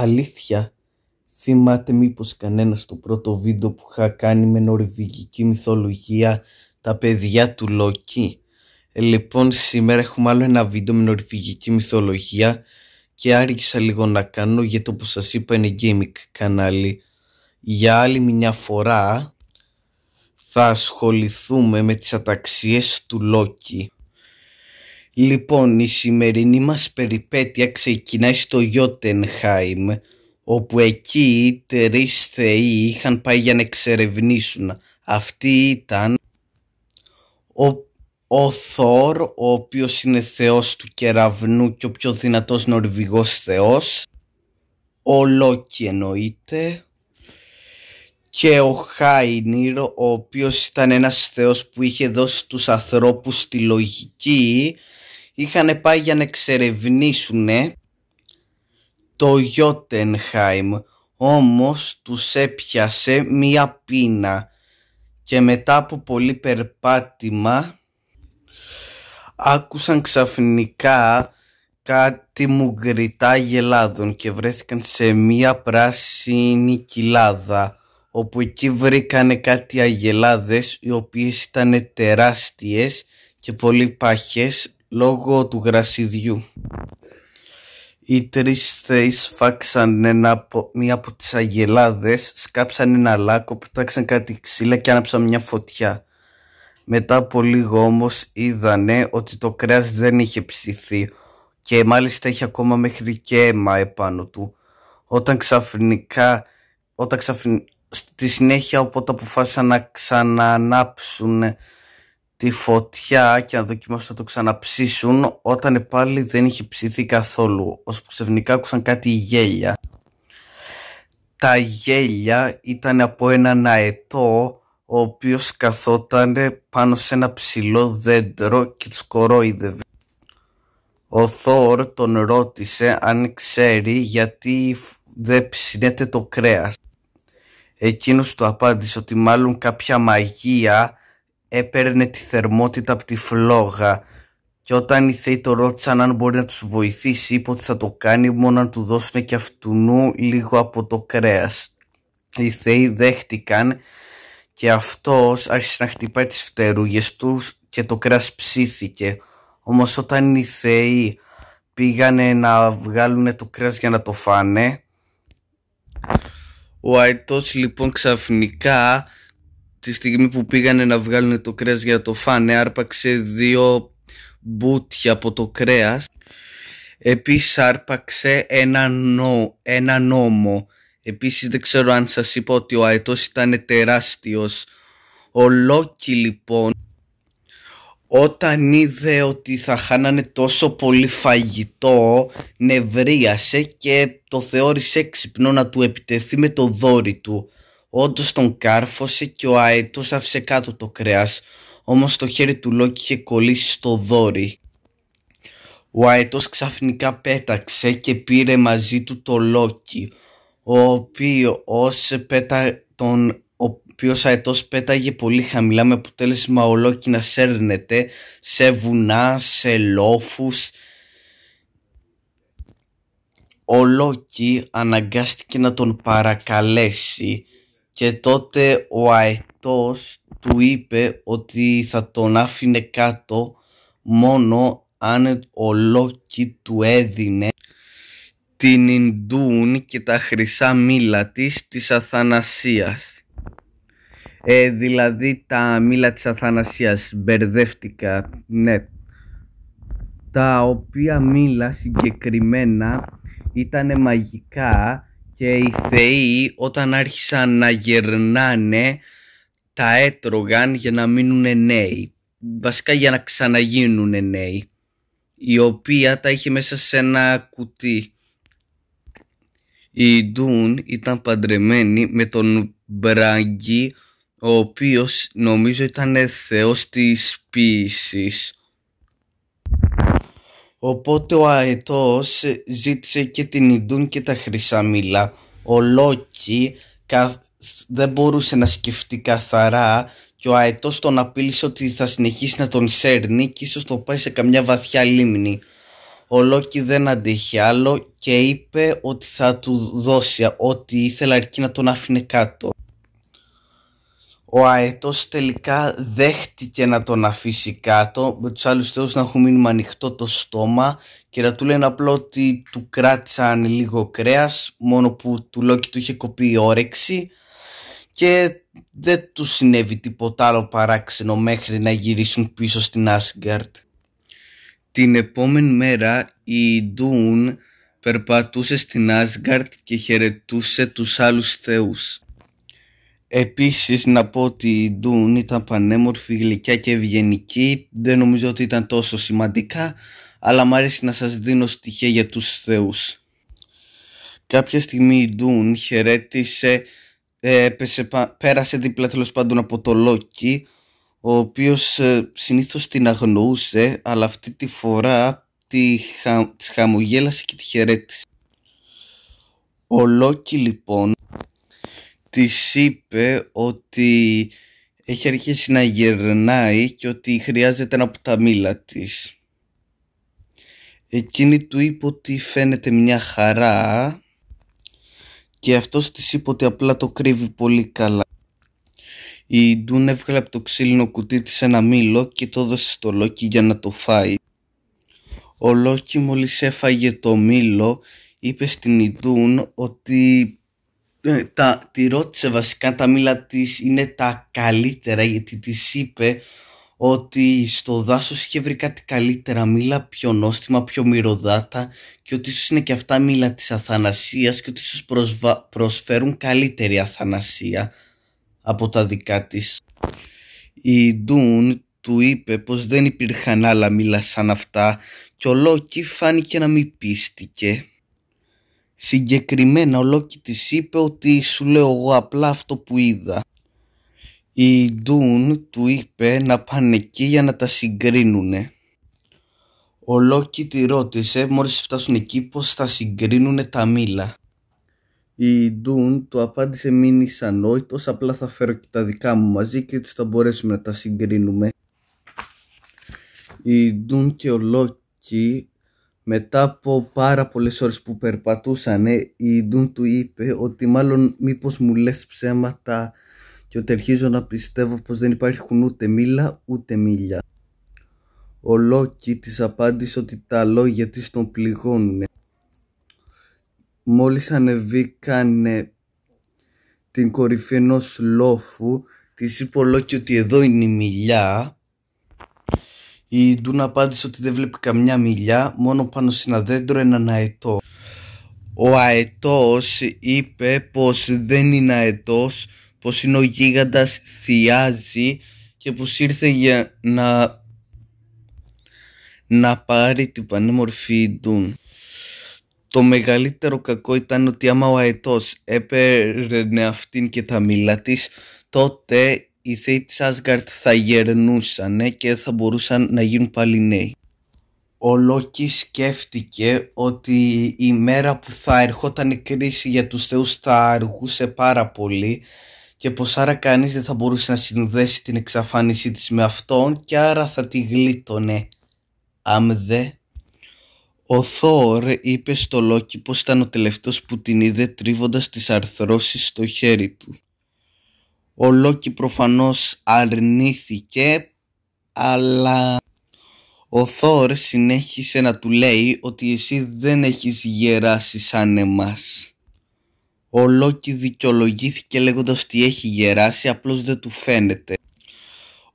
αλήθεια, θυμάται μήπως κανένας το πρώτο βίντεο που είχα κάνει με νορβηγική μυθολογία τα παιδιά του Λόκη. Ε, λοιπόν, σήμερα έχουμε άλλο ένα βίντεο με νορβηγική μυθολογία και άρχισα λίγο να κάνω γιατί όπως σας είπα είναι gaming κανάλι. Για άλλη μια φορά θα ασχοληθούμε με τις αταξίες του Λόκη. Λοιπόν, η σημερινή μας περιπέτεια ξεκινάει στο Γιώτενχάιμ, όπου εκεί οι τρεις θεοί είχαν πάει για να εξερευνήσουν. Αυτοί ήταν ο, Θόρ, ο οποίος είναι θεός του κεραυνού και ο πιο δυνατός νορβηγός θεός, ο Λόκη εννοείται, και ο Χάινιρ, ο οποίος ήταν ένας θεός που είχε δώσει τους ανθρώπους τη λογική είχαν πάει για να εξερευνήσουν το Γιώτενχάιμ όμως τους έπιασε μία πείνα και μετά από πολύ περπάτημα άκουσαν ξαφνικά κάτι μουγκριτά γελάδων και βρέθηκαν σε μία πράσινη κοιλάδα όπου εκεί βρήκανε κάτι αγελάδες οι οποίες ήταν τεράστιες και πολύ πάχες λόγω του γρασιδιού. Οι τρεις θεοί σφάξανε μία από τις αγγελάδες, σκάψανε τις αγελάδες, σκάψαν ένα λάκκο, πετάξαν κάτι ξύλα και άναψαν μια φωτιά. Μετά από λίγο όμως είδανε ότι το κρέας δεν είχε ψηθεί και μάλιστα είχε ακόμα μέχρι και αίμα επάνω του. Όταν ξαφνικά, όταν ξαφνικά στη συνέχεια οπότε αποφάσισαν να ξαναανάψουν τη φωτιά και να δοκιμάσουν να το ξαναψήσουν όταν πάλι δεν είχε ψηθεί καθόλου, που ξαφνικά άκουσαν κάτι γέλια. Τα γέλια ήταν από έναν αετό ο οποίος καθόταν πάνω σε ένα ψηλό δέντρο και τους κορόιδευε. Ο Θόρ τον ρώτησε αν ξέρει γιατί δεν ψηνέται το κρέας. Εκείνος του απάντησε ότι μάλλον κάποια μαγεία έπαιρνε τη θερμότητα από τη φλόγα και όταν οι θεοί το ρώτησαν αν μπορεί να τους βοηθήσει είπε ότι θα το κάνει μόνο να του δώσουν και αυτούνου λίγο από το κρέας. Οι θεοί δέχτηκαν και αυτός άρχισε να χτυπάει τις φτερούγες τους και το κρέας ψήθηκε. Όμως όταν οι θεοί πήγανε να βγάλουν το κρέας για να το φάνε ο Άιτος λοιπόν ξαφνικά τη στιγμή που πήγανε να βγάλουν το κρέας για το φάνε άρπαξε δύο μπούτια από το κρέας επίσης άρπαξε ένα, ένα νόμο επίσης δεν ξέρω αν σας είπα ότι ο αετός ήταν τεράστιος ο λοιπόν όταν είδε ότι θα χάνανε τόσο πολύ φαγητό νευρίασε και το θεώρησε έξυπνο να του επιτεθεί με το δόρι του Όντως τον κάρφωσε και ο Αετός άφησε κάτω το κρέας, όμως το χέρι του Λόκη είχε κολλήσει στο δόρι. Ο Αετός ξαφνικά πέταξε και πήρε μαζί του το Λόκη, ο οποίος πέτα... τον... πέταγε πολύ χαμηλά με αποτέλεσμα ο Λόκη να σέρνεται σε βουνά, σε λόφους. Ο Λόκη αναγκάστηκε να τον παρακαλέσει και τότε ο αετός του είπε ότι θα τον άφηνε κάτω μόνο αν ο Λόκη του έδινε την Ιντούν και τα χρυσά μήλα της της Αθανασίας. Ε, δηλαδή τα μήλα της Αθανασίας μπερδεύτηκα, ναι. Τα οποία μήλα συγκεκριμένα ήταν μαγικά και οι θεοί όταν άρχισαν να γερνάνε τα έτρωγαν για να μείνουν νέοι. Βασικά για να ξαναγίνουν νέοι. Η οποία τα είχε μέσα σε ένα κουτί. Η Ντούν ήταν παντρεμένη με τον Μπραγκή ο οποίος νομίζω ήταν θεός της ποιησης. Οπότε ο Αετός ζήτησε και την Ιντούν και τα Χρυσαμίλα. Ο Λόκι δεν μπορούσε να σκεφτεί καθαρά και ο Αετός τον απείλησε ότι θα συνεχίσει να τον σέρνει και ίσως το πάει σε καμιά βαθιά λίμνη. Ο Λόκι δεν αντέχει άλλο και είπε ότι θα του δώσει ό,τι ήθελα αρκεί να τον άφηνε κάτω ο Αετός τελικά δέχτηκε να τον αφήσει κάτω με τους άλλους θεούς να έχουν μείνει ανοιχτό το στόμα και να του λένε απλό ότι του κράτησαν λίγο κρέας μόνο που του Λόκη του είχε κοπεί η όρεξη και δεν του συνέβη τίποτα άλλο παράξενο μέχρι να γυρίσουν πίσω στην Άσγκαρτ. Την επόμενη μέρα η Ντούν περπατούσε στην Άσγκαρτ και χαιρετούσε τους άλλους θεούς. Επίσης να πω ότι η Ντούν ήταν πανέμορφη, γλυκιά και ευγενική. Δεν νομίζω ότι ήταν τόσο σημαντικά, αλλά μου αρέσει να σας δίνω στοιχεία για τους θεούς. Κάποια στιγμή η Ντούν χαιρέτησε, ε, έπεσε, πέρασε δίπλα τέλος πάντων από το Λόκι, ο οποίος ε, συνήθως την αγνοούσε, αλλά αυτή τη φορά τη, χαμογέλασε και τη χαιρέτησε. Ο Λόκι λοιπόν Της είπε ότι έχει αρχίσει να γερνάει και ότι χρειάζεται ένα από τα μήλα της. Εκείνη του είπε ότι φαίνεται μια χαρά και αυτός της είπε ότι απλά το κρύβει πολύ καλά. Η Ντούν έβγαλε από το ξύλινο κουτί της ένα μήλο και το έδωσε στο Λόκι για να το φάει. Ο Λόκι μόλις έφαγε το μήλο είπε στην Ιντούν ότι ε, τα, τη ρώτησε βασικά τα μήλα της είναι τα καλύτερα γιατί της είπε ότι στο δάσος είχε βρει κάτι καλύτερα μήλα, πιο νόστιμα, πιο μυρωδάτα και ότι ίσως είναι και αυτά μήλα της αθανασίας και ότι ίσως προσφέρουν καλύτερη αθανασία από τα δικά της. Η Ντούν του είπε πως δεν υπήρχαν άλλα μήλα σαν αυτά και ο Λόκη φάνηκε να μην πίστηκε συγκεκριμένα Λόκη της είπε ότι σου λέω εγώ απλά αυτό που είδα. Η Ντούν του είπε να πάνε εκεί για να τα συγκρίνουνε. Ο Λόκη τη ρώτησε μόλις φτάσουν εκεί πως θα συγκρίνουνε τα μήλα. Η Ντούν του απάντησε μην είσαι ανόητος, απλά θα φέρω και τα δικά μου μαζί και έτσι θα μπορέσουμε να τα συγκρίνουμε. Η Ντούν και ο Λόκη... Μετά από πάρα πολλές ώρες που περπατούσανε, η Ντούν του είπε ότι μάλλον μήπως μου λες ψέματα και ότι αρχίζω να πιστεύω πως δεν υπάρχουν ούτε μήλα ούτε μίλια. Ο Λόκη της απάντησε ότι τα λόγια της τον πληγώνουν. Μόλις ανεβήκανε την κορυφή ενός λόφου, της είπε ο Λόκη ότι εδώ είναι η μιλιά η Ντούνα απάντησε ότι δεν βλέπει καμιά μιλιά, μόνο πάνω σε ένα δέντρο έναν αετό. Ο αετός είπε πως δεν είναι αετός, πως είναι ο γίγαντας θειάζει και πως ήρθε για να, να πάρει την πανέμορφη Ντούν. Το μεγαλύτερο κακό ήταν ότι άμα ο αετός έπαιρνε αυτήν και τα μήλα της, τότε οι θεοί της Ασγάρτ θα γερνούσαν ε, και θα μπορούσαν να γίνουν πάλι νέοι. Ο Λόκη σκέφτηκε ότι η μέρα που θα ερχόταν η κρίση για τους θεούς θα αργούσε πάρα πολύ και πως άρα κανείς δεν θα μπορούσε να συνδέσει την εξαφάνισή της με αυτόν και άρα θα τη γλίτωνε. Αμδε. Ο Θόρ είπε στο Λόκη πως ήταν ο τελευταίος που την είδε τρίβοντας τις αρθρώσεις στο χέρι του. Ο Λόκι προφανώς αρνήθηκε, αλλά ο Θόρ συνέχισε να του λέει ότι εσύ δεν έχεις γεράσει σαν εμάς. Ο Λόκι δικαιολογήθηκε λέγοντας ότι έχει γεράσει, απλώς δεν του φαίνεται.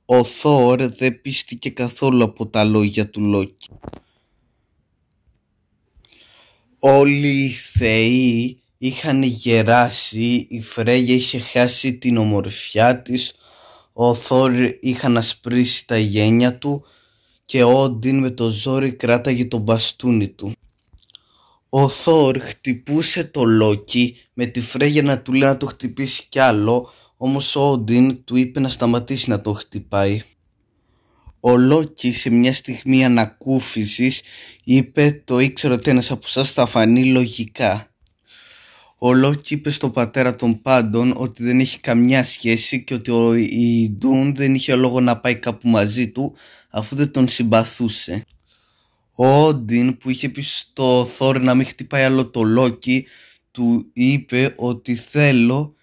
Ο Θόρ δεν πίστηκε καθόλου από τα λόγια του Λόκι. Όλοι οι θεοί είχαν γεράσει, η Φρέγια είχε χάσει την ομορφιά της, ο Θόρ είχαν ασπρίσει τα γένια του και ο Όντιν με το ζόρι κράταγε τον μπαστούνι του. Ο Θόρ χτυπούσε το Λόκι με τη Φρέγια να του λέει να το χτυπήσει κι άλλο, όμως ο Όντιν του είπε να σταματήσει να το χτυπάει. Ο Λόκι σε μια στιγμή ανακούφισης είπε το ήξερα ότι ένας από εσάς θα φανεί λογικά. Ο Λόκη είπε στον πατέρα των πάντων ότι δεν έχει καμιά σχέση και ότι ο Ντούν δεν είχε λόγο να πάει κάπου μαζί του αφού δεν τον συμπαθούσε. Ο Όντιν που είχε πει στο Θόρ να μην χτυπάει άλλο το Λόκι του είπε ότι θέλω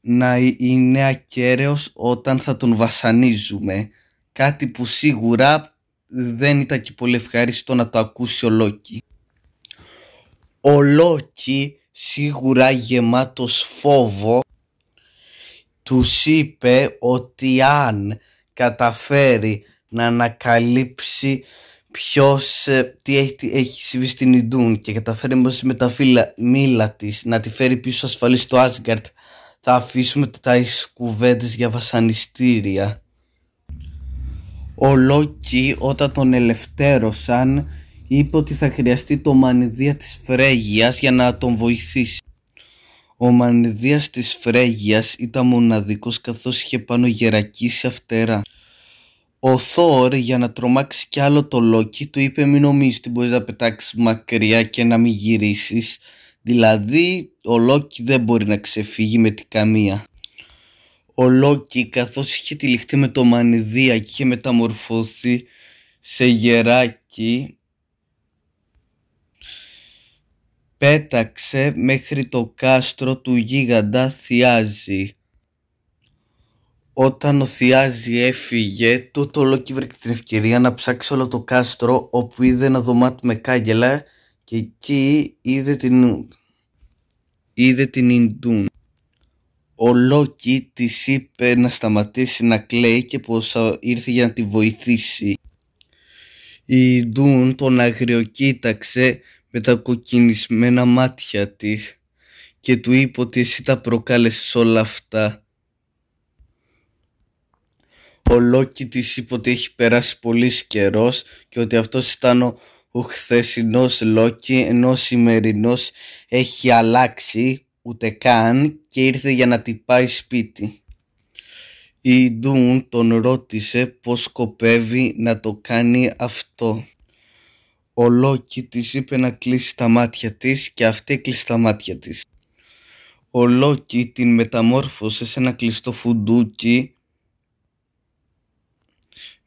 να είναι ακέραιος όταν θα τον βασανίζουμε. Κάτι που σίγουρα δεν ήταν και πολύ ευχαριστώ να το ακούσει ο Λόκι. Ο σίγουρα γεμάτος φόβο, τους είπε ότι αν καταφέρει να ανακαλύψει ποιος, ε, τι έχει, έχει συμβεί στην Ιντούν και καταφέρει με τα φύλλα μήλα της να τη φέρει πίσω ασφαλής στο Άσγκαρτ θα αφήσουμε τα κουβέντες για βασανιστήρια. Ο Λόκι όταν τον ελευθέρωσαν είπε ότι θα χρειαστεί το μανιδία της Φρέγιας για να τον βοηθήσει. Ο μανιδίας της Φρέγιας ήταν μοναδικός καθώς είχε πάνω σε αυτερά. Ο Θόρ για να τρομάξει κι άλλο το Λόκι του είπε μην νομίζεις ότι μπορείς να πετάξεις μακριά και να μην γυρίσεις. Δηλαδή ο Λόκι δεν μπορεί να ξεφύγει με την καμία. Ο Λόκι καθώς είχε τυλιχτεί με το μανιδία και είχε μεταμορφωθεί σε γεράκι πέταξε μέχρι το κάστρο του γίγαντα Θιάζη. Όταν ο Θιάζη έφυγε, τότε ολόκληρη βρήκε την ευκαιρία να ψάξει όλο το κάστρο όπου είδε ένα δωμάτιο με κάγκελα και εκεί είδε την, είδε την Ιντούν. Ο Λόκι της είπε να σταματήσει να κλαίει και πως ήρθε για να τη βοηθήσει. Η Ιντούν τον αγριοκοίταξε με τα κοκκινισμένα μάτια της και του είπε ότι εσύ τα προκάλεσες όλα αυτά. Ο Λόκη της είπε ότι έχει περάσει πολύς καιρός και ότι αυτός ήταν ο, ο χθεσινός Λόκη ενώ ο σημερινός έχει αλλάξει ούτε καν και ήρθε για να την πάει σπίτι. Η Ντούν τον ρώτησε πως σκοπεύει να το κάνει αυτό ο Λόκι της είπε να κλείσει τα μάτια της και αυτή κλείσει τα μάτια της. Ο Λόκι την μεταμόρφωσε σε ένα κλειστό φουντούκι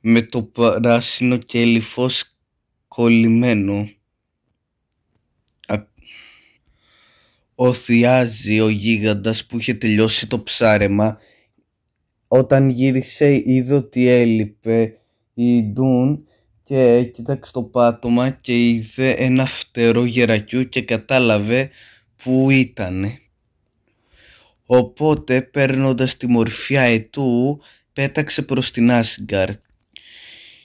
με το πράσινο και κολλημένο. Ο Θιάζη, ο γίγαντας που είχε τελειώσει το ψάρεμα, όταν γύρισε είδε ότι έλειπε η Ντούν και κοίταξε το πάτωμα και είδε ένα φτερό γερακιού και κατάλαβε που ήτανε. Οπότε παίρνοντας τη μορφιά αετού πέταξε προς την Άσγκαρτ.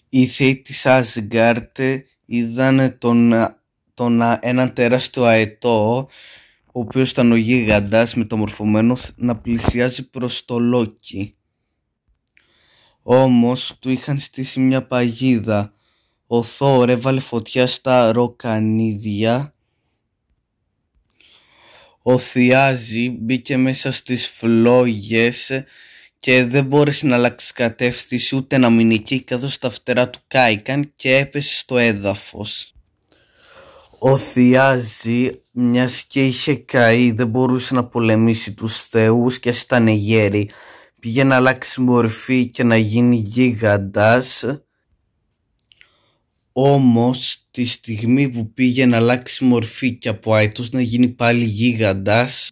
Οι θεοί της Άσγκαρτ είδαν τον, τον, έναν τεράστιο αετό ο οποίος ήταν ο γίγαντας μεταμορφωμένος να πλησιάζει προς το Λόκι. Όμως του είχαν στήσει μια παγίδα ο Θόρ έβαλε φωτιά στα ροκανίδια. Ο Θιάζη μπήκε μέσα στις φλόγες και δεν μπόρεσε να αλλάξει κατεύθυνση ούτε να μην νικεί καθώς τα φτερά του κάηκαν και έπεσε στο έδαφος. Ο Θιάζη μιας και είχε καεί δεν μπορούσε να πολεμήσει τους θεούς και ήταν γέρι. Πήγε να αλλάξει μορφή και να γίνει γίγαντας όμως τη στιγμή που πήγε να αλλάξει μορφή και από αετός να γίνει πάλι γίγαντας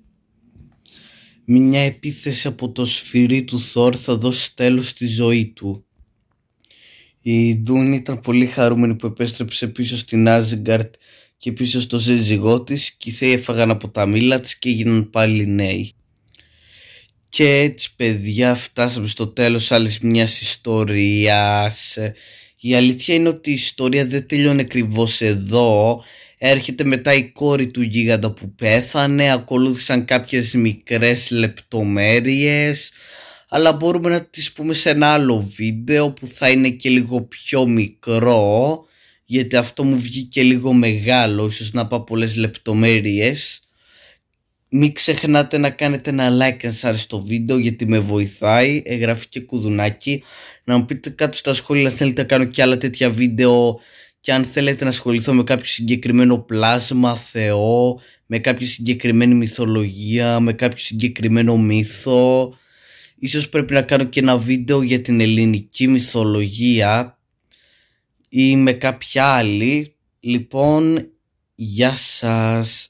μια επίθεση από το σφυρί του Θόρ θα δώσει τέλος στη ζωή του. Η Ντούν ήταν πολύ χαρούμενη που επέστρεψε πίσω στην Άζιγκαρτ και πίσω στο ζέζυγό της και οι θεοί έφαγαν από τα μήλα της και έγιναν πάλι νέοι. Και έτσι παιδιά φτάσαμε στο τέλος άλλης μιας ιστορίας η αλήθεια είναι ότι η ιστορία δεν τελειώνει ακριβώς εδώ. Έρχεται μετά η κόρη του γίγαντα που πέθανε, ακολούθησαν κάποιες μικρές λεπτομέρειες, αλλά μπορούμε να τις πούμε σε ένα άλλο βίντεο που θα είναι και λίγο πιο μικρό, γιατί αυτό μου βγήκε λίγο μεγάλο, ίσως να πάω πολλές λεπτομέρειες. Μην ξεχνάτε να κάνετε ένα like αν σας άρεσε το βίντεο γιατί με βοηθάει. Εγγραφή και κουδουνάκι. Να μου πείτε κάτω στα σχόλια αν θέλετε να κάνω και άλλα τέτοια βίντεο και αν θέλετε να ασχοληθώ με κάποιο συγκεκριμένο πλάσμα, θεό, με κάποια συγκεκριμένη μυθολογία, με κάποιο συγκεκριμένο μύθο. Ίσως πρέπει να κάνω και ένα βίντεο για την ελληνική μυθολογία ή με κάποια άλλη. Λοιπόν, γεια σας.